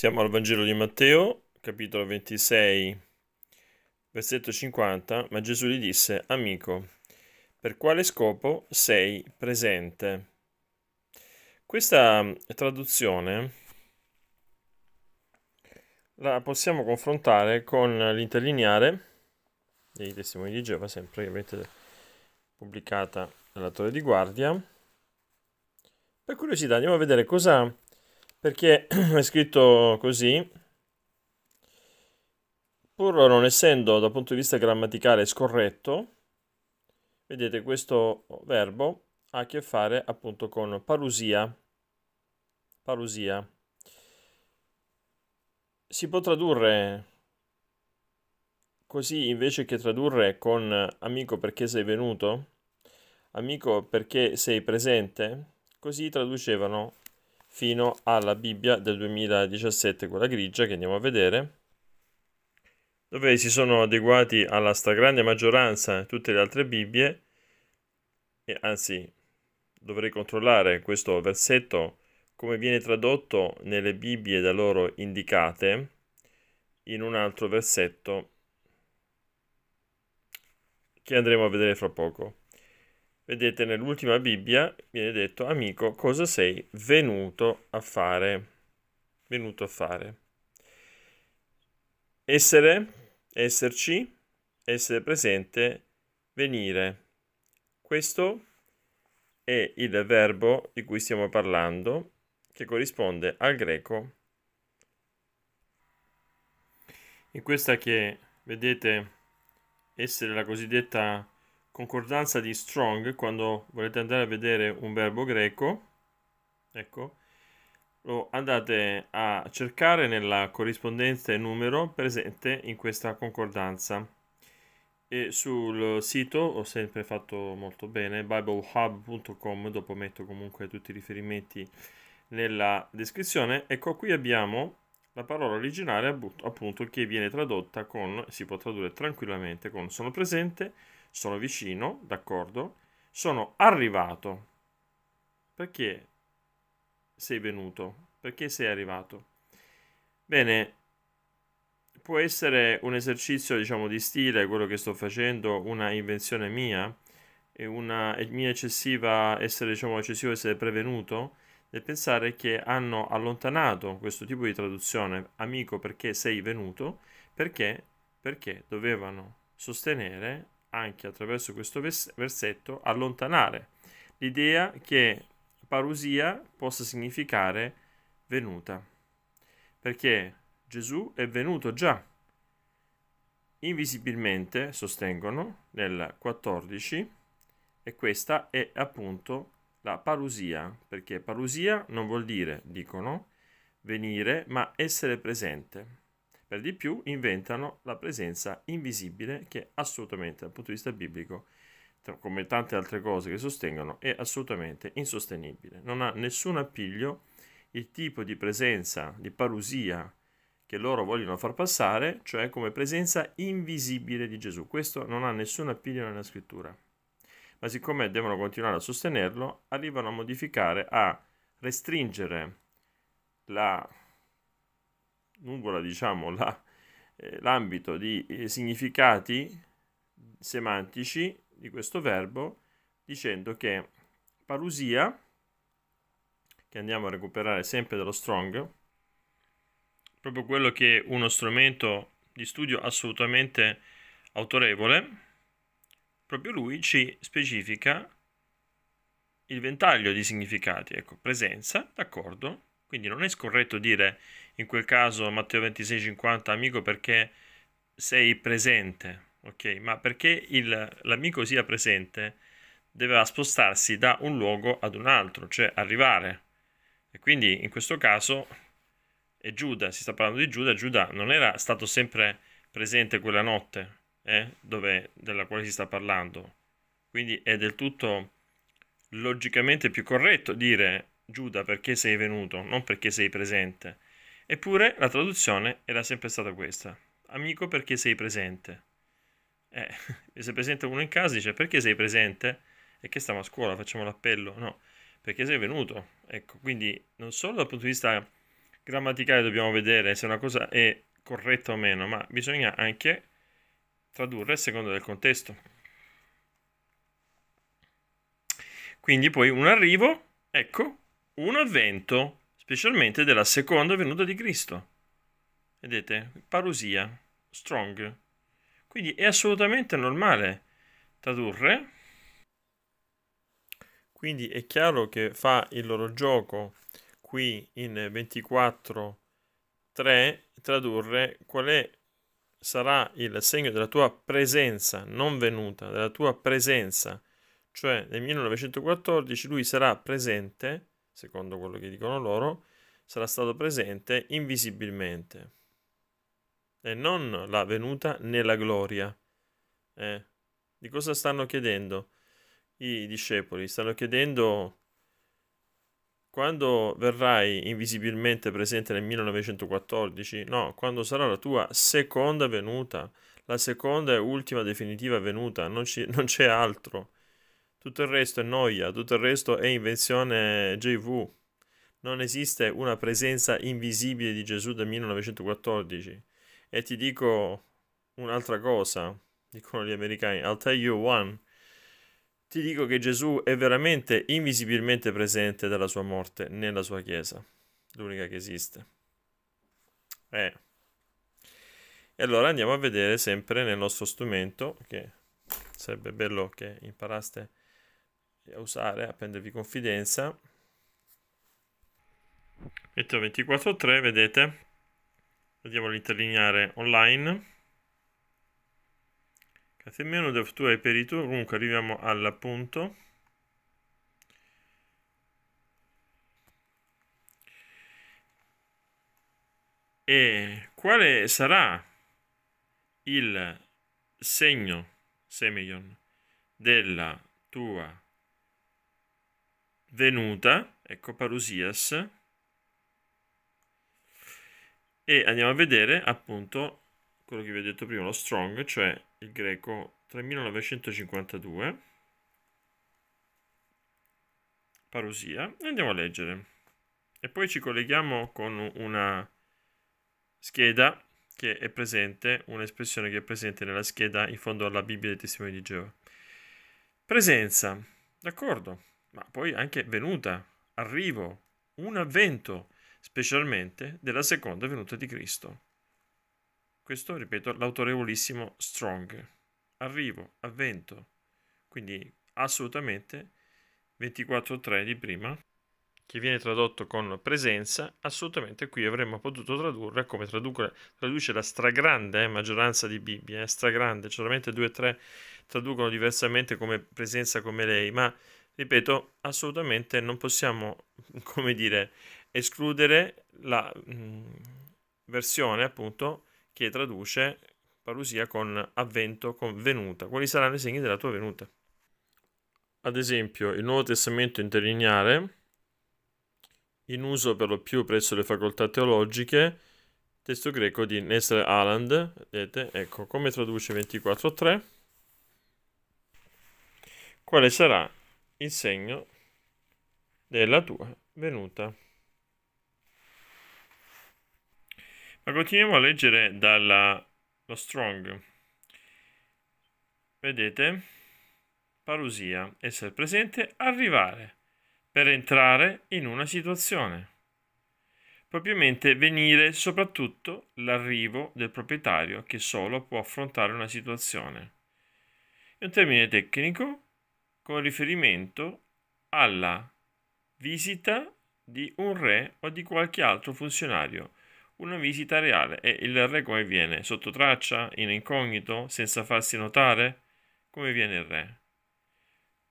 Siamo al Vangelo di Matteo, capitolo 26, versetto 50, ma Gesù gli disse, amico, per quale scopo sei presente? Questa mm, traduzione la possiamo confrontare con l'interlineare dei testimoni di Geova, sempre ovviamente pubblicata dalla Torre di Guardia. Per curiosità andiamo a vedere cosa perché è scritto così. Pur non essendo dal punto di vista grammaticale scorretto, vedete questo verbo ha a che fare appunto con parusia. Parusia. Si può tradurre così invece che tradurre con amico perché sei venuto, amico perché sei presente, così traducevano fino alla Bibbia del 2017, quella grigia che andiamo a vedere, dove si sono adeguati alla stragrande maggioranza tutte le altre Bibbie, e anzi dovrei controllare questo versetto come viene tradotto nelle Bibbie da loro indicate in un altro versetto che andremo a vedere fra poco. Vedete, nell'ultima Bibbia viene detto, amico, cosa sei venuto a fare? Venuto a fare. Essere, esserci, essere presente, venire. Questo è il verbo di cui stiamo parlando, che corrisponde al greco. In questa che vedete essere la cosiddetta concordanza di strong, quando volete andare a vedere un verbo greco, ecco, lo andate a cercare nella corrispondente numero presente in questa concordanza. E sul sito ho sempre fatto molto bene, biblehub.com, dopo metto comunque tutti i riferimenti nella descrizione. Ecco, qui abbiamo la parola originale appunto che viene tradotta con, si può tradurre tranquillamente con sono presente, sono vicino, d'accordo, sono arrivato. Perché sei venuto? Perché sei arrivato? Bene, può essere un esercizio, diciamo, di stile, quello che sto facendo, una invenzione mia, e una e mia eccessiva essere, diciamo, eccessivo essere prevenuto nel pensare che hanno allontanato questo tipo di traduzione, amico perché sei venuto, perché, perché dovevano sostenere anche attraverso questo vers- versetto allontanare l'idea che parusia possa significare venuta, perché Gesù è venuto già invisibilmente, sostengono, nel 14 e questa è appunto la parusia, perché parusia non vuol dire, dicono, venire, ma essere presente. Per di più inventano la presenza invisibile che assolutamente dal punto di vista biblico, come tante altre cose che sostengono, è assolutamente insostenibile. Non ha nessun appiglio il tipo di presenza, di parusia che loro vogliono far passare, cioè come presenza invisibile di Gesù. Questo non ha nessun appiglio nella scrittura. Ma siccome devono continuare a sostenerlo, arrivano a modificare, a restringere la nuvola diciamo la, eh, l'ambito di eh, significati semantici di questo verbo dicendo che parusia che andiamo a recuperare sempre dallo strong proprio quello che è uno strumento di studio assolutamente autorevole proprio lui ci specifica il ventaglio di significati ecco presenza d'accordo quindi non è scorretto dire in quel caso Matteo 26,50 amico perché sei presente, ok? Ma perché il, l'amico sia presente deve spostarsi da un luogo ad un altro, cioè arrivare. E quindi in questo caso è Giuda, si sta parlando di Giuda, Giuda non era stato sempre presente quella notte eh, dove, della quale si sta parlando. Quindi è del tutto logicamente più corretto dire Giuda perché sei venuto, non perché sei presente Eppure la traduzione era sempre stata questa. Amico perché sei presente. Eh, se presenta uno in casa dice perché sei presente? E che stiamo a scuola, facciamo l'appello? No, perché sei venuto. Ecco, quindi non solo dal punto di vista grammaticale dobbiamo vedere se una cosa è corretta o meno, ma bisogna anche tradurre a seconda del contesto. Quindi poi un arrivo, ecco, un avvento specialmente della seconda venuta di Cristo. Vedete, parusia, strong. Quindi è assolutamente normale tradurre. Quindi è chiaro che fa il loro gioco qui in 24.3 tradurre qual è sarà il segno della tua presenza, non venuta, della tua presenza. Cioè nel 1914 lui sarà presente secondo quello che dicono loro, sarà stato presente invisibilmente e non la venuta nella gloria. Eh. Di cosa stanno chiedendo i discepoli? Stanno chiedendo quando verrai invisibilmente presente nel 1914? No, quando sarà la tua seconda venuta, la seconda e ultima definitiva venuta, non, ci, non c'è altro. Tutto il resto è noia, tutto il resto è invenzione JV. Non esiste una presenza invisibile di Gesù dal 1914. E ti dico un'altra cosa, dicono gli americani, I'll tell you one. Ti dico che Gesù è veramente invisibilmente presente dalla sua morte nella sua chiesa, l'unica che esiste. Eh. E allora andiamo a vedere sempre nel nostro strumento, che sarebbe bello che imparaste a a usare, a prendervi confidenza. Metto 24.3, vedete? Andiamo all'interlineare online. Cazzo in meno, dev tu hai perito, comunque arriviamo al punto. E quale sarà il segno, semeion, della tua venuta, ecco parusias, e andiamo a vedere appunto quello che vi ho detto prima, lo strong, cioè il greco 3952, parusia, e andiamo a leggere. E poi ci colleghiamo con una scheda che è presente, un'espressione che è presente nella scheda in fondo alla Bibbia dei testimoni di Geova. Presenza, d'accordo, ma poi anche venuta, arrivo, un avvento, specialmente della seconda venuta di Cristo. Questo, ripeto, l'autorevolissimo Strong. Arrivo, avvento. Quindi assolutamente 24.3 di prima, che viene tradotto con presenza, assolutamente qui avremmo potuto tradurre come traduce, traduce la stragrande eh, maggioranza di Bibbia, eh, stragrande, solamente due o tre traducono diversamente come presenza come lei, ma ripeto, assolutamente non possiamo, come dire, escludere la mh, mm, versione appunto che traduce parusia con avvento, con venuta. Quali saranno i segni della tua venuta? Ad esempio, il Nuovo Testamento interlineare, in uso per lo più presso le facoltà teologiche, testo greco di Nestle Aland, vedete, ecco, come traduce 24.3? Quale sarà il segno della tua venuta. Ma continuiamo a leggere dallo Strong. Vedete? Parusia, essere presente, arrivare, per entrare in una situazione. Propriamente venire soprattutto l'arrivo del proprietario che solo può affrontare una situazione. È un termine tecnico con riferimento alla visita di un re o di qualche altro funzionario, una visita reale. E il re come viene? Sotto traccia, in incognito, senza farsi notare? Come viene il re?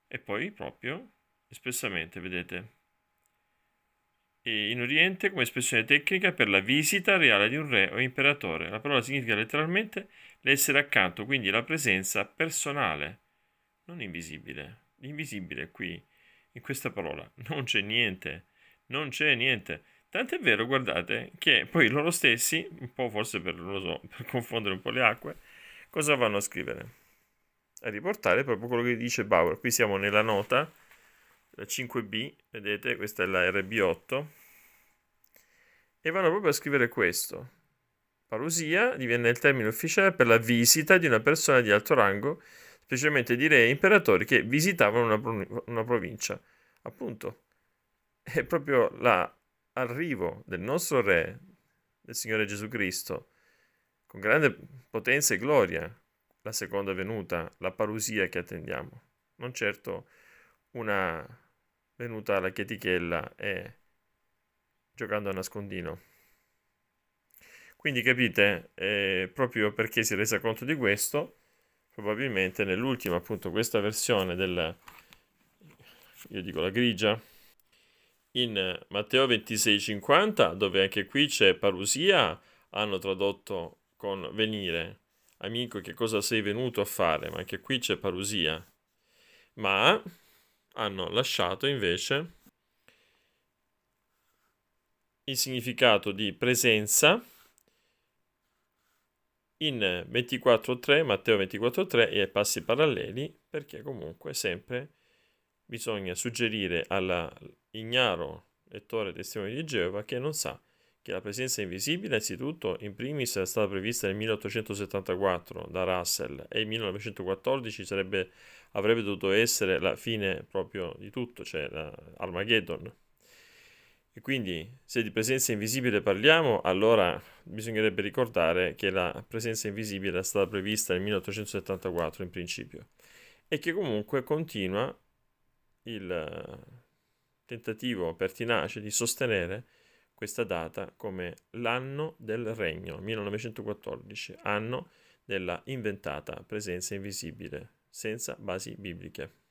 E poi proprio espressamente, vedete. E in Oriente come espressione tecnica per la visita reale di un re o imperatore. La parola significa letteralmente l'essere accanto, quindi la presenza personale, non invisibile. L'invisibile qui, in questa parola, non c'è niente, non c'è niente. Tant'è vero, guardate, che poi loro stessi, un po' forse per, so, per confondere un po' le acque, cosa vanno a scrivere? A riportare proprio quello che dice Bauer. Qui siamo nella nota, la 5B, vedete, questa è la RB8, e vanno proprio a scrivere questo. Parusia diviene il termine ufficiale per la visita di una persona di alto rango specialmente di re e imperatori che visitavano una, pro- una provincia. Appunto, è proprio l'arrivo del nostro re, del Signore Gesù Cristo, con grande potenza e gloria, la seconda venuta, la parusia che attendiamo. Non certo una venuta alla chetichella e giocando a nascondino. Quindi capite, eh, proprio perché si è resa conto di questo, probabilmente nell'ultima, appunto questa versione del, io dico la grigia, in Matteo 26,50, dove anche qui c'è parusia, hanno tradotto con venire. Amico, che cosa sei venuto a fare? Ma anche qui c'è parusia. Ma hanno lasciato invece il significato di presenza in 24.3, Matteo 24.3 e passi paralleli, perché comunque sempre bisogna suggerire all'ignaro lettore testimone di Geova che non sa che la presenza invisibile, anzitutto, in primis è stata prevista nel 1874 da Russell e il 1914 sarebbe, avrebbe dovuto essere la fine proprio di tutto, cioè Armageddon. E quindi se di presenza invisibile parliamo, allora bisognerebbe ricordare che la presenza invisibile è stata prevista nel 1874 in principio e che comunque continua il tentativo pertinace di sostenere questa data come l'anno del regno, 1914, anno della inventata presenza invisibile senza basi bibliche.